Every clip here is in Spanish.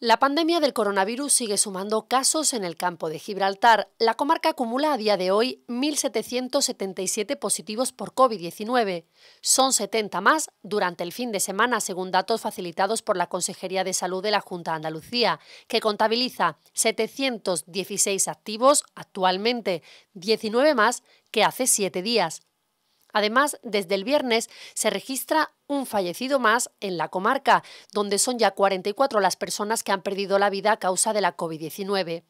La pandemia del coronavirus sigue sumando casos en el campo de Gibraltar. La comarca acumula a día de hoy 1.777 positivos por COVID-19. Son 70 más durante el fin de semana, según datos facilitados por la Consejería de Salud de la Junta de Andalucía, que contabiliza 716 activos actualmente, 19 más que hace siete días. Además, desde el viernes se registra un fallecido más en la comarca, donde son ya 44 las personas que han perdido la vida a causa de la COVID-19.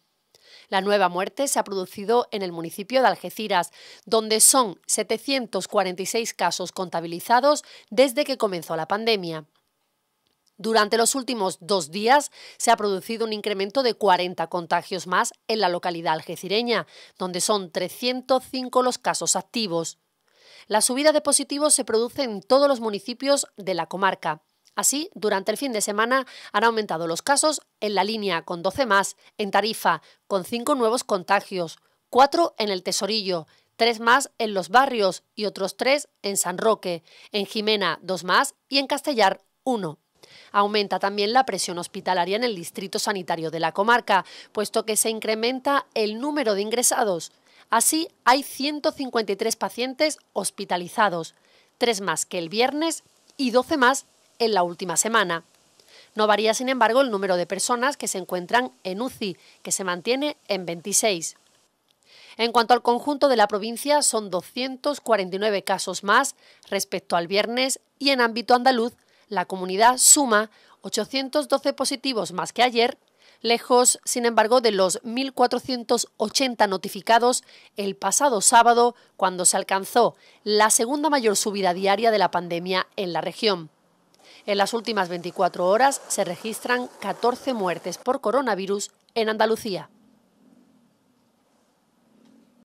La nueva muerte se ha producido en el municipio de Algeciras, donde son 746 casos contabilizados desde que comenzó la pandemia. Durante los últimos dos días se ha producido un incremento de 40 contagios más en la localidad algecireña, donde son 305 los casos activos. La subida de positivos se produce en todos los municipios de la comarca. Así, durante el fin de semana han aumentado los casos en La Línea, con 12 más, en Tarifa, con 5 nuevos contagios, 4 en El Tesorillo, 3 más en Los Barrios y otros 3 en San Roque, en Jimena 2 más y en Castellar 1. Aumenta también la presión hospitalaria en el distrito sanitario de la comarca, puesto que se incrementa el número de ingresados. Así, hay 153 pacientes hospitalizados, 3 más que el viernes y 12 más en la última semana. No varía, sin embargo, el número de personas que se encuentran en UCI, que se mantiene en 26. En cuanto al conjunto de la provincia, son 249 casos más respecto al viernes y en ámbito andaluz, la comunidad suma 812 positivos más que ayer lejos, sin embargo, de los 1.480 notificados el pasado sábado, cuando se alcanzó la segunda mayor subida diaria de la pandemia en la región. En las últimas 24 horas se registran 14 muertes por coronavirus en Andalucía.